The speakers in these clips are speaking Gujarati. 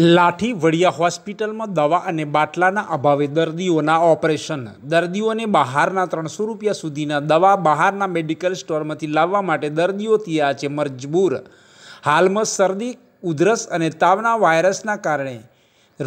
લાઠી વડિયા હોસ્પિટલમાં દવા અને બાટલાના અભાવે દર્દીઓના ઓપરેશન દર્દીઓને બહારના ત્રણસો રૂપિયા સુધીના દવા બહારના મેડિકલ સ્ટોરમાંથી લાવવા માટે દર્દીઓ થયા છે મજબૂર હાલમાં શરદી ઉધરસ અને તાવના વાયરસના કારણે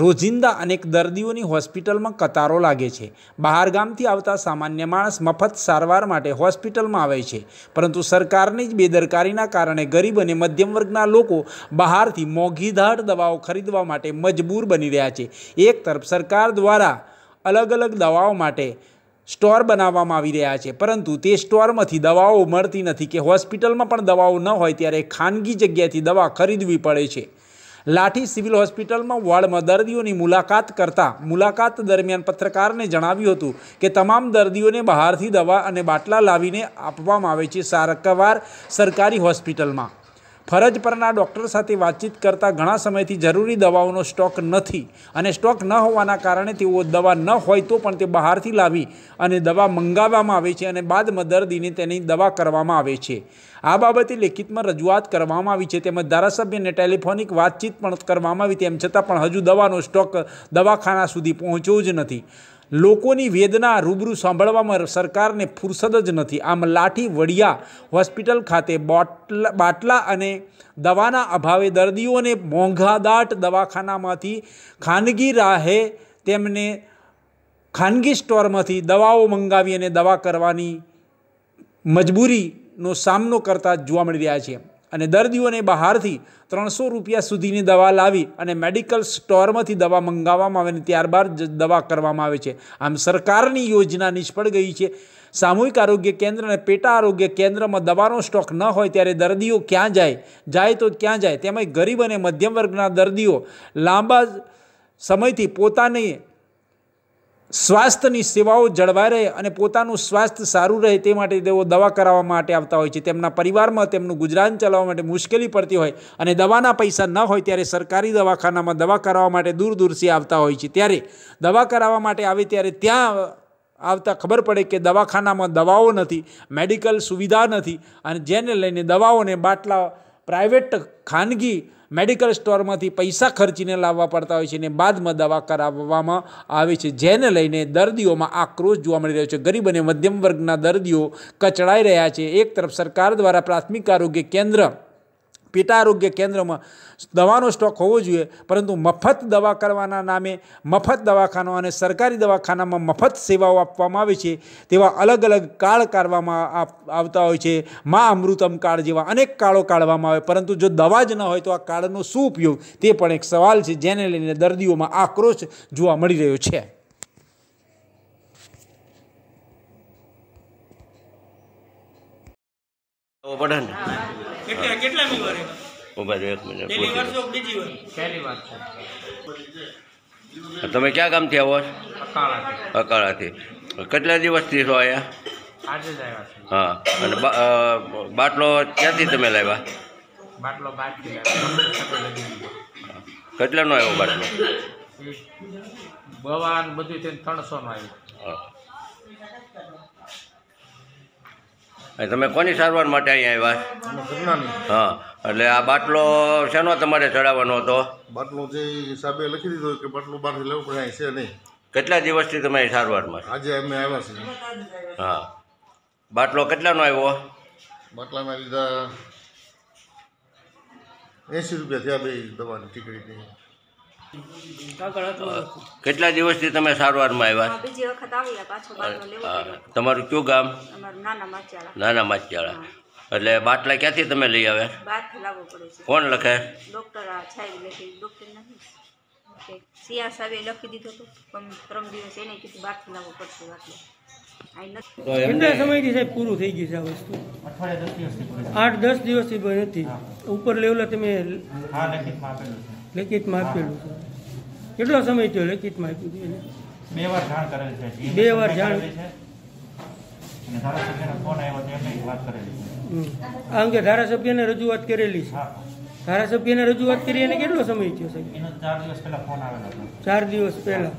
રોજિંદા અનેક દર્દીઓની હોસ્પિટલમાં કતારો લાગે છે બહાર ગામથી આવતા સામાન્ય માણસ મફત સારવાર માટે હોસ્પિટલમાં આવે છે પરંતુ સરકારની જ બેદરકારીના કારણે ગરીબ અને મધ્યમ વર્ગના લોકો બહારથી મોંઘીધાડ દવાઓ ખરીદવા માટે મજબૂર બની રહ્યા છે એક તરફ સરકાર દ્વારા અલગ અલગ દવાઓ માટે સ્ટોર બનાવવામાં આવી રહ્યા છે પરંતુ તે સ્ટોરમાંથી દવાઓ મળતી નથી કે હોસ્પિટલમાં પણ દવાઓ ન હોય ત્યારે ખાનગી જગ્યાએથી દવા ખરીદવી પડે છે લાઠી સિવિલ હોસ્પિટલમાં વોર્ડમાં દર્દીઓની મુલાકાત કરતા મુલાકાત દરમિયાન પત્રકારને જણાવ્યું હતું કે તમામ દર્દીઓને બહારથી દવા અને બાટલા લાવીને આપવામાં આવે છે સારકવાર સરકારી હોસ્પિટલમાં ફરજ પરના ડૉક્ટર સાથે વાતચીત કરતાં ઘણા સમયથી જરૂરી દવાઓનો સ્ટોક નથી અને સ્ટોક ન હોવાના કારણે તેઓ દવા ન હોય તો પણ તે બહારથી લાવી અને દવા મંગાવવામાં આવે છે અને બાદમાં દર્દીને તેની દવા કરવામાં આવે છે આ બાબતે લેખિતમાં રજૂઆત કરવામાં આવી છે તેમજ ધારાસભ્યને ટેલિફોનિક વાતચીત પણ કરવામાં આવી તેમ છતાં પણ હજુ દવાનો સ્ટોક દવાખાના સુધી પહોંચ્યો જ નથી લોકોની વેદના રૂબરૂ સાંભળવામાં સરકારને ફુરસદ જ નથી આમ લાઠી વડિયા હોસ્પિટલ ખાતે બોટલા બાટલા અને દવાના અભાવે દર્દીઓને મોંઘાદાટ દવાખાનામાંથી ખાનગી રાહે તેમને ખાનગી સ્ટોરમાંથી દવાઓ મંગાવી અને દવા કરવાની મજબૂરીનો સામનો કરતા જોવા મળી રહ્યા છે અને દર્દીઓને બહારથી ત્રણસો રૂપિયા સુધીની દવા લાવી અને મેડિકલ સ્ટોરમાંથી દવા મંગાવવામાં આવે ને ત્યારબાદ દવા કરવામાં આવે છે આમ સરકારની યોજના નિષ્ફળ ગઈ છે સામૂહિક આરોગ્ય કેન્દ્ર અને પેટા આરોગ્ય કેન્દ્રમાં દવાનો સ્ટોક ન હોય ત્યારે દર્દીઓ ક્યાં જાય જાય તો ક્યાં જાય તેમાં ગરીબ અને મધ્યમ વર્ગના દર્દીઓ લાંબા સમયથી પોતાની સ્વાસ્થ્યની સેવાઓ જળવાઈ રહે અને પોતાનું સ્વાસ્થ્ય સારું રહે તે માટે તેઓ દવા કરાવવા માટે આવતા હોય છે તેમના પરિવારમાં તેમનું ગુજરાન ચલાવવા માટે મુશ્કેલી પડતી હોય અને દવાના પૈસા ન હોય ત્યારે સરકારી દવાખાનામાં દવા કરાવવા માટે દૂર દૂરથી આવતા હોય છે ત્યારે દવા કરાવવા માટે આવે ત્યારે ત્યાં આવતા ખબર પડે કે દવાખાનામાં દવાઓ નથી મેડિકલ સુવિધા નથી અને જેને લઈને દવાઓને બાટલા પ્રાઇવેટ ખાનગી મેડિકલ સ્ટોરમાંથી પૈસા ખર્ચીને લાવવા પડતા હોય છે અને બાદમાં દવા કરાવવામાં આવે છે જેને લઈને દર્દીઓમાં આક્રોશ જોવા મળી રહ્યો છે ગરીબ અને મધ્યમ વર્ગના દર્દીઓ કચડાઈ રહ્યા છે એક તરફ સરકાર દ્વારા પ્રાથમિક આરોગ્ય કેન્દ્ર પેટારોગ્ય કેન્દ્રમાં દવાનો સ્ટોક હોવો જોઈએ પરંતુ મફત દવા કરવાના નામે મફત દવાખાનો અને સરકારી દવાખાનામાં મફત સેવાઓ આપવામાં આવે છે તેવા અલગ અલગ કાળ કાઢવામાં આવતા હોય છે મા અમૃતમ કાર્ડ જેવા અનેક કાળો કાઢવામાં આવે પરંતુ જો દવા જ ન હોય તો આ કાર્ડનો શું ઉપયોગ તે પણ એક સવાલ છે જેને લઈને દર્દીઓમાં આક્રોશ જોવા મળી રહ્યો છે પડે કેટલા કેટલા વાર ઉભા એક મિનિટ પહેલી વાર છો બીજી વાર પહેલી વાર છે તમે ક્યાં ગામથી આવો અકાળાથી કેટલા દિવસથી છો અહીંયા હા અને બાટલો ક્યાંથી તમે લાવ્યા કેટલાનો આવ્યો બાટલો બવા બધું થઈને ત્રણસોનો આવ્યો તમે કોની સારવાર માટે અહીંયા આવ્યા હા એટલે આ બાટલો શેનો તમારે ચડાવવાનો હતો બાટલો જે સાહેબે લખી દીધો કે બાટલો બહારથી લેવું અહીં છે નહીં કેટલા દિવસથી તમે અહીં સારવારમાં આજે અમે આવ્યા છીએ હા બાટલો કેટલાનો આવ્યો બાટલાના લીધા એંસી રૂપિયા થયા બે દવાની ટીકડીની કેટલા દિવસ થી તમે સારવાર માં આવ્યા તમારું કયું ગામ નાના માચિયાળા એટલે બાટલા ક્યાંથી તમે લઈ આવ્યા કોણ લખે કેટલા સમયથી સાહેબ પૂરું થઈ ગયું આઠ દસ દિવસથી નથી ઉપર લેવલે તમે લેખિતમાં આપેલું છે કેટલો સમય થયો લેખિતમાં આપ્યું છે બે વાર જાણ કરેલ છે બે વાર જાણ આ અંગે ધારાસભ્યને રજૂઆત કરેલી છે ધારાસભ્યને રજૂઆત કરી અને કેટલો સમય થયો સાહેબ ચાર દિવસ પહેલા ચાર દિવસ પહેલા